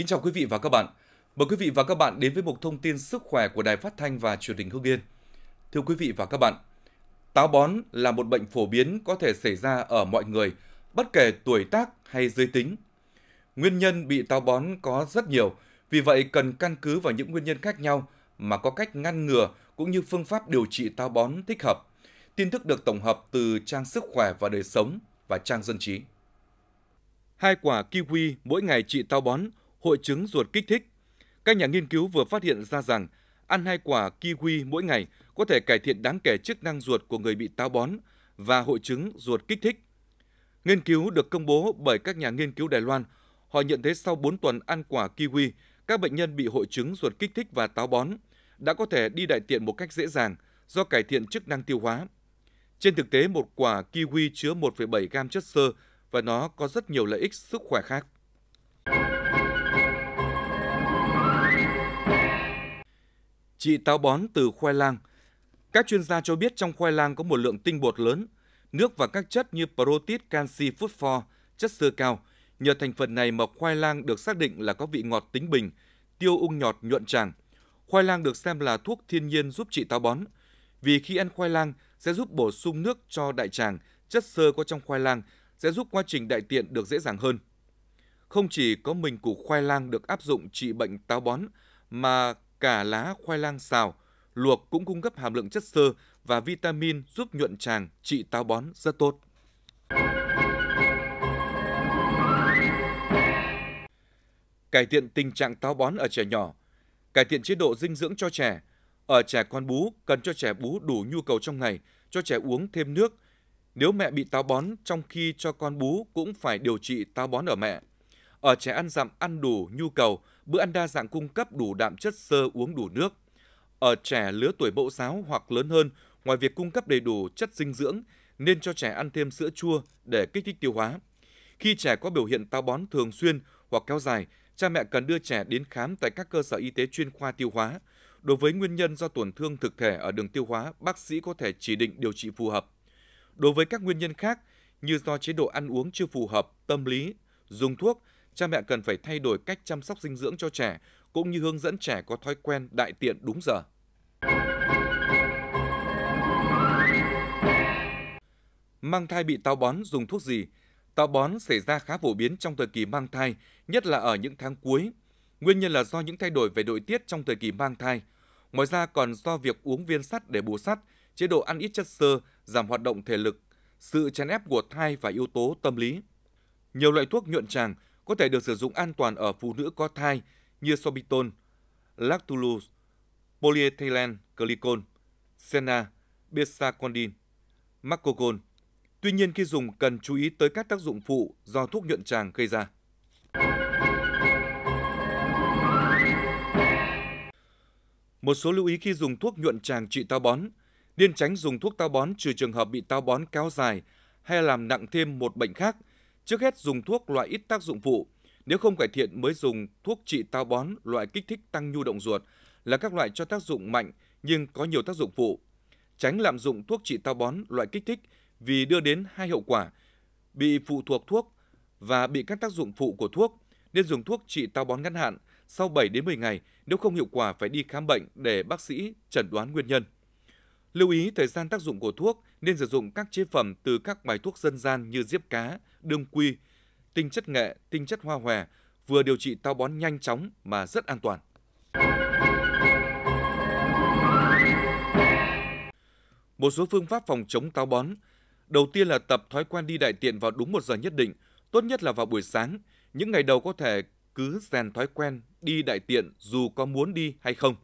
Kính chào quý vị và các bạn. Mời quý vị và các bạn đến với một thông tin sức khỏe của Đài Phát thanh và Truyền hình hương Yên. Thưa quý vị và các bạn, táo bón là một bệnh phổ biến có thể xảy ra ở mọi người, bất kể tuổi tác hay giới tính. Nguyên nhân bị táo bón có rất nhiều, vì vậy cần căn cứ vào những nguyên nhân khác nhau mà có cách ngăn ngừa cũng như phương pháp điều trị táo bón thích hợp. Tin tức được tổng hợp từ trang Sức khỏe và đời sống và trang Dân trí. Hai quả kiwi mỗi ngày trị táo bón hội chứng ruột kích thích. Các nhà nghiên cứu vừa phát hiện ra rằng ăn hai quả kiwi mỗi ngày có thể cải thiện đáng kể chức năng ruột của người bị táo bón và hội chứng ruột kích thích. Nghiên cứu được công bố bởi các nhà nghiên cứu Đài Loan. Họ nhận thấy sau 4 tuần ăn quả kiwi, các bệnh nhân bị hội chứng ruột kích thích và táo bón đã có thể đi đại tiện một cách dễ dàng do cải thiện chức năng tiêu hóa. Trên thực tế, một quả kiwi chứa 1,7 gam chất xơ và nó có rất nhiều lợi ích sức khỏe khác. chị táo bón từ khoai lang. Các chuyên gia cho biết trong khoai lang có một lượng tinh bột lớn, nước và các chất như protein, canxi, phốt pho, chất xơ cao. Nhờ thành phần này mà khoai lang được xác định là có vị ngọt tính bình, tiêu ung nhọt nhuận tràng. Khoai lang được xem là thuốc thiên nhiên giúp trị táo bón, vì khi ăn khoai lang sẽ giúp bổ sung nước cho đại tràng, chất xơ có trong khoai lang sẽ giúp quá trình đại tiện được dễ dàng hơn. Không chỉ có mình củ khoai lang được áp dụng trị bệnh táo bón, mà cả lá khoai lang xào, luộc cũng cung cấp hàm lượng chất xơ và vitamin giúp nhuận tràng, trị táo bón rất tốt. Cải thiện tình trạng táo bón ở trẻ nhỏ, cải thiện chế độ dinh dưỡng cho trẻ. Ở trẻ con bú, cần cho trẻ bú đủ nhu cầu trong ngày, cho trẻ uống thêm nước. Nếu mẹ bị táo bón trong khi cho con bú cũng phải điều trị táo bón ở mẹ. Ở trẻ ăn dặm ăn đủ nhu cầu, bữa ăn đa dạng cung cấp đủ đạm chất sơ uống đủ nước. Ở trẻ lứa tuổi mẫu giáo hoặc lớn hơn, ngoài việc cung cấp đầy đủ chất dinh dưỡng, nên cho trẻ ăn thêm sữa chua để kích thích tiêu hóa. Khi trẻ có biểu hiện táo bón thường xuyên hoặc kéo dài, cha mẹ cần đưa trẻ đến khám tại các cơ sở y tế chuyên khoa tiêu hóa. Đối với nguyên nhân do tổn thương thực thể ở đường tiêu hóa, bác sĩ có thể chỉ định điều trị phù hợp. Đối với các nguyên nhân khác như do chế độ ăn uống chưa phù hợp, tâm lý, dùng thuốc cha mẹ cần phải thay đổi cách chăm sóc dinh dưỡng cho trẻ, cũng như hướng dẫn trẻ có thói quen đại tiện đúng giờ. Mang thai bị táo bón dùng thuốc gì? Táo bón xảy ra khá phổ biến trong thời kỳ mang thai, nhất là ở những tháng cuối. Nguyên nhân là do những thay đổi về nội tiết trong thời kỳ mang thai. Ngoài ra còn do việc uống viên sắt để bù sắt, chế độ ăn ít chất xơ, giảm hoạt động thể lực, sự chèn ép của thai và yếu tố tâm lý. Nhiều loại thuốc nhuận tràng có thể được sử dụng an toàn ở phụ nữ có thai như sorbitol, lactulose, polyethylene glycol, sena, besacondin, macogol. Tuy nhiên khi dùng cần chú ý tới các tác dụng phụ do thuốc nhuận tràng gây ra. Một số lưu ý khi dùng thuốc nhuận tràng trị táo bón. Nên tránh dùng thuốc táo bón trừ trường hợp bị táo bón kéo dài hay làm nặng thêm một bệnh khác – Trước hết dùng thuốc loại ít tác dụng phụ, nếu không cải thiện mới dùng thuốc trị táo bón loại kích thích tăng nhu động ruột là các loại cho tác dụng mạnh nhưng có nhiều tác dụng phụ. Tránh lạm dụng thuốc trị táo bón loại kích thích vì đưa đến hai hậu quả, bị phụ thuộc thuốc và bị các tác dụng phụ của thuốc, nên dùng thuốc trị táo bón ngắn hạn sau 7 đến 10 ngày nếu không hiệu quả phải đi khám bệnh để bác sĩ chẩn đoán nguyên nhân. Lưu ý thời gian tác dụng của thuốc nên sử dụng các chế phẩm từ các bài thuốc dân gian như diếp cá, đương quy, tinh chất nghệ, tinh chất hoa hòe, vừa điều trị táo bón nhanh chóng mà rất an toàn. Một số phương pháp phòng chống táo bón. Đầu tiên là tập thói quen đi đại tiện vào đúng một giờ nhất định, tốt nhất là vào buổi sáng. Những ngày đầu có thể cứ rèn thói quen đi đại tiện dù có muốn đi hay không.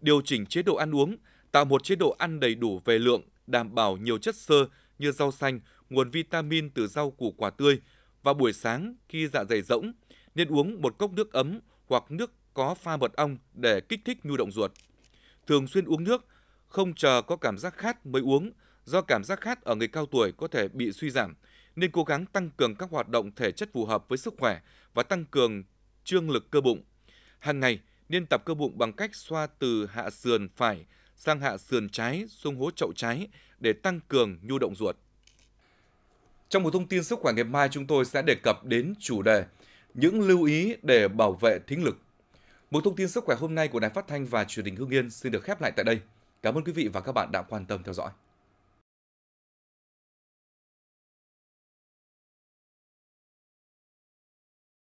Điều chỉnh chế độ ăn uống, tạo một chế độ ăn đầy đủ về lượng, đảm bảo nhiều chất xơ, như rau xanh, nguồn vitamin từ rau củ quả tươi. Và buổi sáng khi dạ dày rỗng, nên uống một cốc nước ấm hoặc nước có pha mật ong để kích thích nhu động ruột. Thường xuyên uống nước, không chờ có cảm giác khát mới uống, do cảm giác khát ở người cao tuổi có thể bị suy giảm, nên cố gắng tăng cường các hoạt động thể chất phù hợp với sức khỏe và tăng cường trương lực cơ bụng. Hàng ngày, nên tập cơ bụng bằng cách xoa từ hạ sườn phải sang hạ sườn trái, xuống hố chậu trái để tăng cường nhu động ruột. Trong một thông tin sức khỏe ngày mai chúng tôi sẽ đề cập đến chủ đề những lưu ý để bảo vệ thính lực. Một thông tin sức khỏe hôm nay của Đài Phát thanh và Truyền hình Hương Yên xin được khép lại tại đây. Cảm ơn quý vị và các bạn đã quan tâm theo dõi.